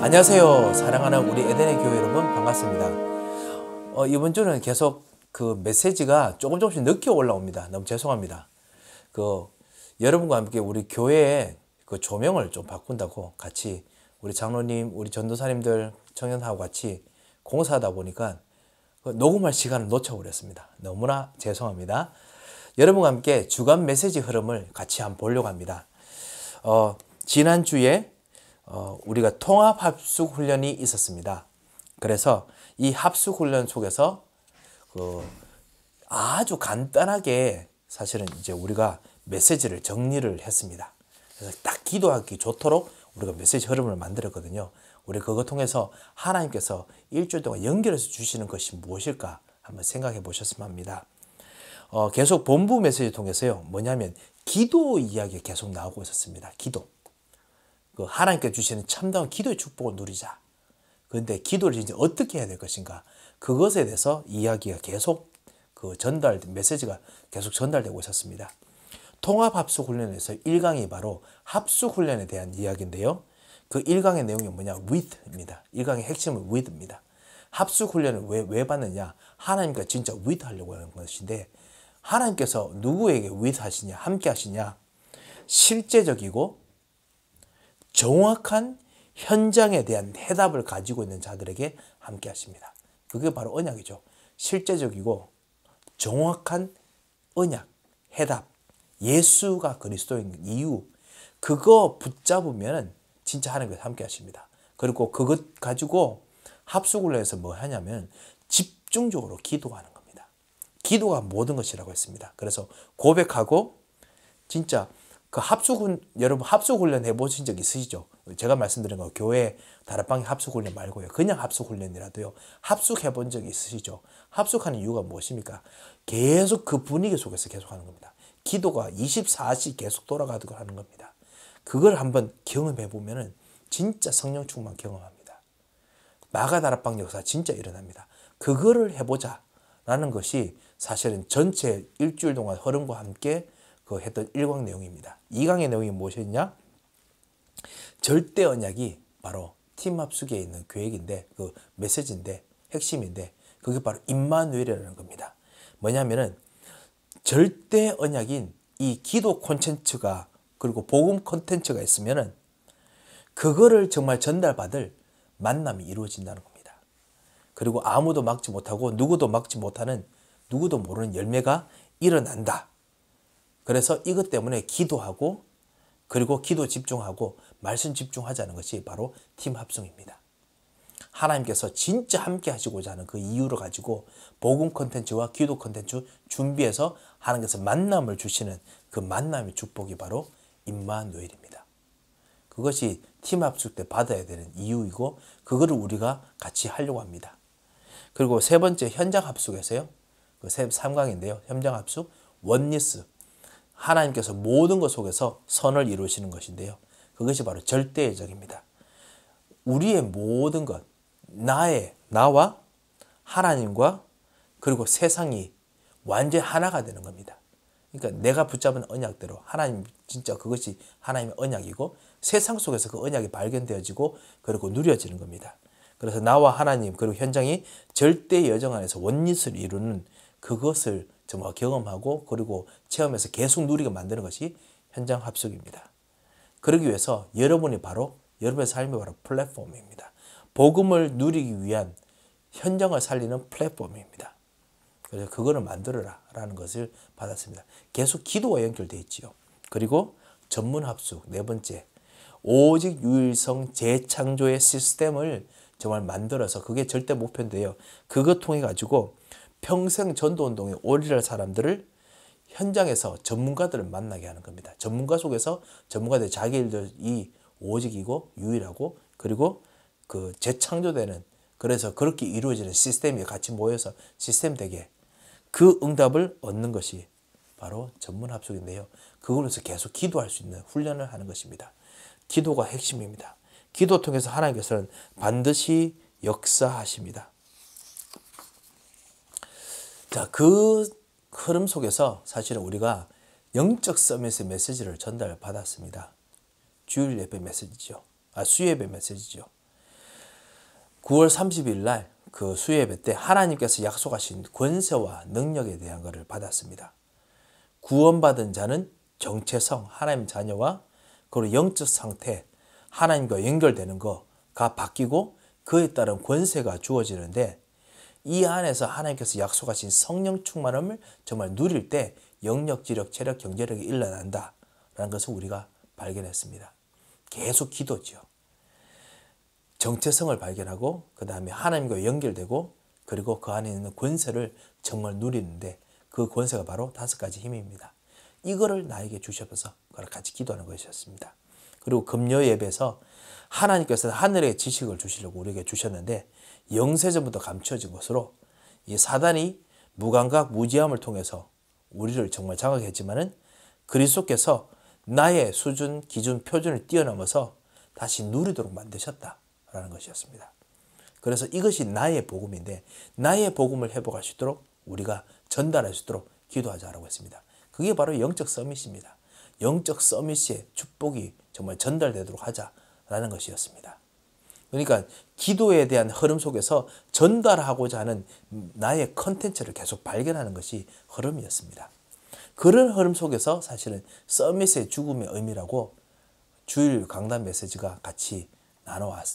안녕하세요. 사랑하는 우리 에덴의 교회 여러분 반갑습니다. 어, 이번 주는 계속 그 메시지가 조금 조금씩 늦게 올라옵니다. 너무 죄송합니다. 그 여러분과 함께 우리 교회의 그 조명을 좀 바꾼다고 같이 우리 장로님, 우리 전도사님들, 청년하고 같이 공사하다 보니까 그 녹음할 시간을 놓쳐버렸습니다. 너무나 죄송합니다. 여러분과 함께 주간 메시지 흐름을 같이 한번 보려고 합니다. 어, 지난주에 어, 우리가 통합 합숙 훈련이 있었습니다. 그래서 이 합숙 훈련 속에서 그 아주 간단하게 사실은 이제 우리가 메시지를 정리를 했습니다. 그래서 딱 기도하기 좋도록 우리가 메시지 흐름을 만들었거든요. 우리 그거 통해서 하나님께서 일주일 동안 연결해서 주시는 것이 무엇일까 한번 생각해 보셨으면 합니다. 어, 계속 본부 메시지 통해서요. 뭐냐면 기도 이야기가 계속 나오고 있었습니다. 기도. 그 하나님께 주시는 참다운 기도의 축복을 누리자. 그런데 기도를 이제 어떻게 해야 될 것인가? 그것에 대해서 이야기가 계속 그 전달 메시지가 계속 전달되고 있었습니다. 통합 합숙 훈련에서 1강이 바로 합숙 훈련에 대한 이야기인데요. 그 1강의 내용이 뭐냐? with입니다. 1강의 핵심은 with입니다. 합숙 훈련을 왜, 왜 받느냐? 하나님과 진짜 with 하려고 하는 것인데 하나님께서 누구에게 with 하시냐? 함께 하시냐? 실제적이고 정확한 현장에 대한 해답을 가지고 있는 자들에게 함께 하십니다. 그게 바로 언약이죠. 실제적이고 정확한 언약, 해답, 예수가 그리스도인 이유 그거 붙잡으면 진짜 하나님께서 함께 하십니다. 그리고 그것 가지고 합숙을 해서 뭐 하냐면 집중적으로 기도하는 겁니다. 기도가 모든 것이라고 했습니다. 그래서 고백하고 진짜 그 합숙은 여러분 합숙 훈련 해보신 적 있으시죠? 제가 말씀드린 거 교회 다락방 합숙 훈련 말고요. 그냥 합숙 훈련이라도요. 합숙 해본 적 있으시죠? 합숙하는 이유가 무엇입니까? 계속 그 분위기 속에서 계속하는 겁니다. 기도가 24시 계속 돌아가도록 하는 겁니다. 그걸 한번 경험해 보면은 진짜 성령 충만 경험합니다. 마가 다락방 역사 진짜 일어납니다. 그거를 해보자라는 것이 사실은 전체 일주일 동안 흐름과 함께 그 했던 1강 내용입니다. 2강의 내용이 무엇이었냐? 절대 언약이 바로 팀 합숙에 있는 계획인데 그 메시지인데 핵심인데 그게 바로 임마누엘이라는 겁니다. 뭐냐면은 절대 언약인 이 기도 콘텐츠가 그리고 복음 콘텐츠가 있으면은 그거를 정말 전달받을 만남이 이루어진다는 겁니다. 그리고 아무도 막지 못하고 누구도 막지 못하는 누구도 모르는 열매가 일어난다. 그래서 이것 때문에 기도하고 그리고 기도 집중하고 말씀 집중하자는 것이 바로 팀 합성입니다. 하나님께서 진짜 함께 하시고자 하는 그 이유를 가지고 복음 컨텐츠와 기도 컨텐츠 준비해서 하나님께서 만남을 주시는 그 만남의 축복이 바로 임마누엘입니다. 그것이 팀 합숙 때 받아야 되는 이유이고 그거를 우리가 같이 하려고 합니다. 그리고 세 번째 현장 합숙에서요. 그 3강인데요. 현장 합숙 원리스 하나님께서 모든 것 속에서 선을 이루시는 것인데요. 그것이 바로 절대 적입니다. 우리의 모든 것, 나의, 나와 하나님과 그리고 세상이 완전 하나가 되는 겁니다. 그러니까 내가 붙잡은 언약대로 하나님 진짜 그것이 하나님의 언약이고 세상 속에서 그 언약이 발견되어지고 그리고 누려지는 겁니다. 그래서 나와 하나님 그리고 현장이 절대 여정 안에서 원리를 이루는 그것을 정말 어, 경험하고 그리고 체험해서 계속 누리게 만드는 것이 현장 합숙입니다. 그러기 위해서 여러분이 바로 여러분의 삶이 바로 플랫폼입니다. 복음을 누리기 위한 현장을 살리는 플랫폼입니다. 그래서 그거를 만들어라 라는 것을 받았습니다. 계속 기도와 연결되어 있지요. 그리고 전문 합숙 네 번째 오직 유일성 재창조의 시스템을 정말 만들어서 그게 절대 목표인데요. 그거 통해 가지고 평생 전도운동에 올인할 사람들을 현장에서 전문가들을 만나게 하는 겁니다. 전문가 속에서 전문가들 자기 일들이 오직이고 유일하고 그리고 그 재창조되는 그래서 그렇게 이루어지는 시스템이 같이 모여서 시스템 되게 그 응답을 얻는 것이 바로 전문 합숙인데요. 그걸로서 계속 기도할 수 있는 훈련을 하는 것입니다. 기도가 핵심입니다. 기도 통해서 하나님께서는 반드시 역사하십니다. 자, 그 흐름 속에서 사실은 우리가 영적 서밋의 메시지를 전달받았습니다. 주일 예배 메시지죠. 아, 수예배 메시지죠. 9월 30일 날 그 수예배 때 하나님께서 약속하신 권세와 능력에 대한 것을 받았습니다. 구원받은 자는 정체성, 하나님 자녀와 그리고 영적 상태, 하나님과 연결되는 거가 바뀌고 그에 따른 권세가 주어지는데 이 안에서 하나님께서 약속하신 성령 충만함을 정말 누릴 때영역 지력, 체력, 경제력이 일어난다. 라는 것을 우리가 발견했습니다. 계속 기도지 정체성을 발견하고 그 다음에 하나님과 연결되고 그리고 그 안에 있는 권세를 정말 누리는데 그 권세가 바로 다섯 가지 힘입니다. 이거를 나에게 주셔서 그걸 같이 기도하는 것이었습니다. 그리고 금요 예배에서 하나님께서 하늘의 지식을 주시려고 우리에게 주셨는데 영세전부터 감춰진 것으로 이 사단이 무감각 무지함을 통해서 우리를 정말 장악했지만은 그리스도께서 나의 수준, 기준, 표준을 뛰어넘어서 다시 누리도록 만드셨다라는 것이었습니다. 그래서 이것이 나의 복음인데 나의 복음을 회복할 수 있도록 우리가 전달할 수 있도록 기도하자라고 했습니다. 그게 바로 영적 서밋입니다. 영적 서밋의 축복이 정말 전달되도록 하자. 라는 것이었습니다. 그러니까 기도에 대한 흐름 속에서 전달하고자 하는 나의 컨텐츠를 계속 발견하는 것이 흐름이었습니다. 그런 흐름 속에서 사실은 서밋의 죽음의 의미라고 주일 강단 메시지가 같이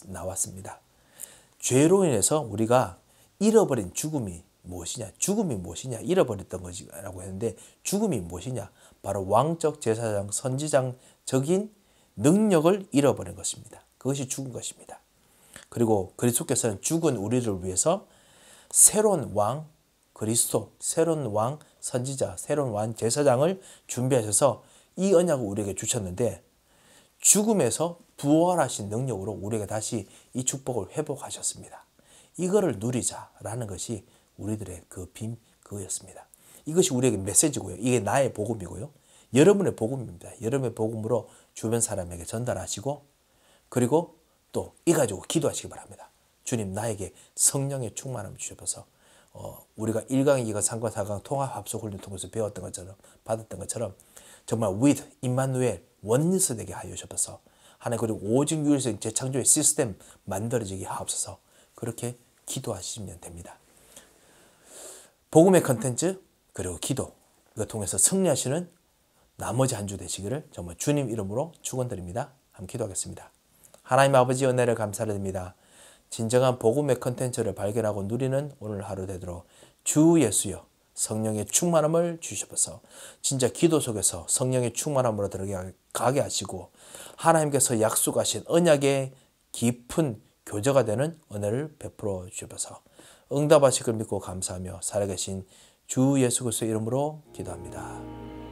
나왔습니다. 죄로 인해서 우리가 잃어버린 죽음이 무엇이냐? 죽음이 무엇이냐? 잃어버렸던 것이라고 했는데 죽음이 무엇이냐? 바로 왕적 제사장 선지장적인 능력을 잃어버린 것입니다. 그것이 죽은 것입니다. 그리고 그리스도께서는 죽은 우리를 위해서 새로운 왕 그리스도, 새로운 왕 선지자, 새로운 왕 제사장을 준비하셔서 이 언약을 우리에게 주셨는데 죽음에서 부활하신 능력으로 우리에게 다시 이 축복을 회복하셨습니다. 이거를 누리자라는 것이 우리들의 그 빔, 그였습니다. 이것이 우리에게 메시지고요. 이게 나의 복음이고요. 여러분의 복음입니다. 여러분의 복음으로 주변 사람에게 전달하시고 그리고 또 이 가지고 기도하시기 바랍니다. 주님 나에게 성령의 충만함 주셔서 어, 우리가 1강, 2강, 3강, 4강 통합 합석 훈련 통해서 배웠던 것처럼 받았던 것처럼 정말 with 임마누엘 원리스 되게 하여 주셔서 하나님 그리고 오직 유일성 재창조의 시스템 만들어지게 하옵소서 그렇게 기도하시면 됩니다. 복음의 컨텐츠 그리고 기도 이 통해서 승리하시는 나머지 한 주 되시기를 정말 주님 이름으로 축원드립니다. 함께 기도하겠습니다. 하나님 아버지 은혜를 감사드립니다. 진정한 복음의 컨텐츠를 발견하고 누리는 오늘 하루 되도록 주 예수여 성령의 충만함을 주시옵소서. 진짜 기도 속에서 성령의 충만함으로 들어가게 하시고 하나님께서 약속하신 언약의 깊은 교제가 되는 은혜를 베풀어 주옵소서. 응답하시길 믿고 감사하며 살아계신 주 예수 그리스도 이름으로 기도합니다.